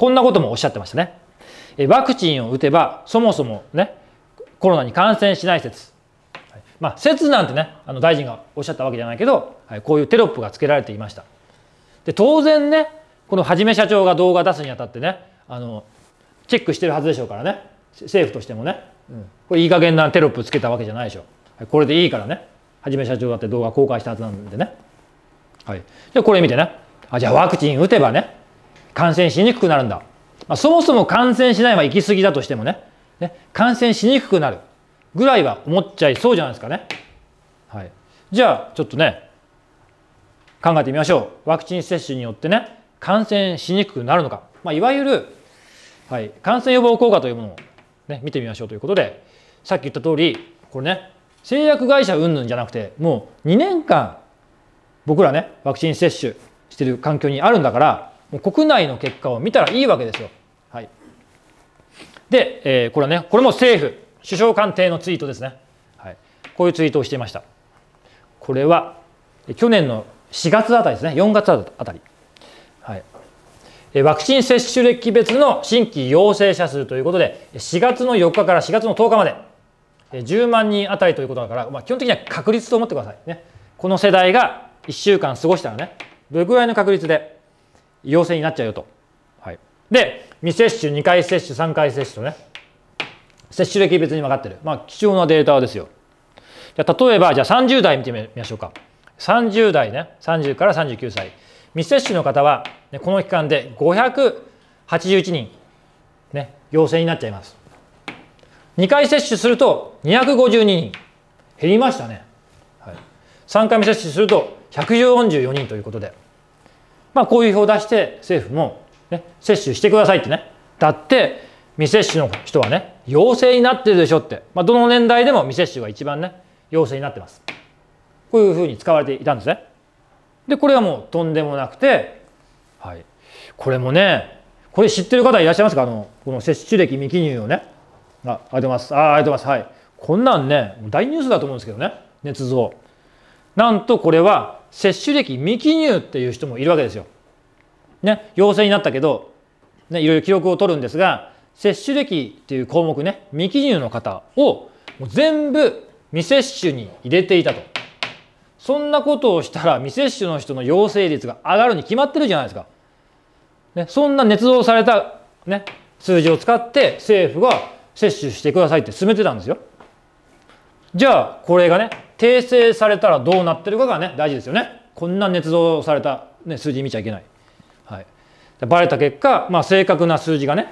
こんなこともおっしゃってましたね。ワクチンを打てば、そもそもね、コロナに感染しない説。まあ、説なんてね、あの大臣がおっしゃったわけじゃないけど、こういうテロップがつけられていました。で、当然ね、このはじめ社長が動画出すにあたってね、あの、チェックしてるはずでしょうからね、政府としてもね、うん、これいい加減なテロップつけたわけじゃないでしょう。これでいいからね、はじめ社長だって動画公開したはずなんでね。はい。じゃこれ見てね、あ、じゃあワクチン打てばね、感染しにくくなるんだ。まあ、そもそも感染しないは行き過ぎだとしてもね、ね、感染しにくくなるぐらいは思っちゃいそうじゃないですかね。はい、じゃあ、ちょっとね、考えてみましょう。ワクチン接種によってね、感染しにくくなるのか。まあ、いわゆる、はい、感染予防効果というものを、ね、見てみましょうということで、さっき言った通り、これね、製薬会社云々じゃなくて、もう2年間、僕らね、ワクチン接種してる環境にあるんだから、国内の結果を見たらいいわけですよ。はい、で、えー、これねこれも政府首相官邸のツイートですね、はい、こういうツイートをしていました。これは去年の4月あたりですね4月あたり、はい、ワクチン接種歴別の新規陽性者数ということで、4月の4日から4月の10日まで、10万人あたりということだから、まあ、基本的には確率と思ってくださいね。この世代が1週間過ごしたらね、どれぐらいの確率で陽性になっちゃうよと。はい、で、未接種、2回接種、3回接種とね、接種歴別に分かってる。まあ、貴重なデータですよ。じゃ例えば、じゃあ30代見てみましょうか。30代ね、30から39歳。未接種の方は、ね、この期間で581人、ね、陽性になっちゃいます。2回接種すると252人。減りましたね。はい、3回目接種すると144人ということで。まあ、こういう表を出して政府も、ね、接種してくださいってねだって未接種の人はね陽性になってるでしょって、まあ、どの年代でも未接種が一番ね陽性になってますこういうふうに使われていたんですねでこれはもうとんでもなくて、はい、これもねこれ知ってる方いらっしゃいますかあのこの接種歴未記入をねあありがとうございますあありがとうございますはいこんなんね大ニュースだと思うんですけどね捏造なんとこれは接種歴未記入っていう人もいるわけですよ。ね、陽性になったけど、ね、いろいろ記録を取るんですが接種歴っていう項目ね未記入の方をもう全部未接種に入れていたとそんなことをしたら未接種の人の陽性率が上がるに決まってるじゃないですか、ね、そんな捏造された、ね、数字を使って政府が接種してくださいって進めてたんですよじゃあこれがね訂正されたらどうなってるかがね大事ですよねこんな捏造された、ね、数字見ちゃいけない、はい、バレた結果、まあ、正確な数字がね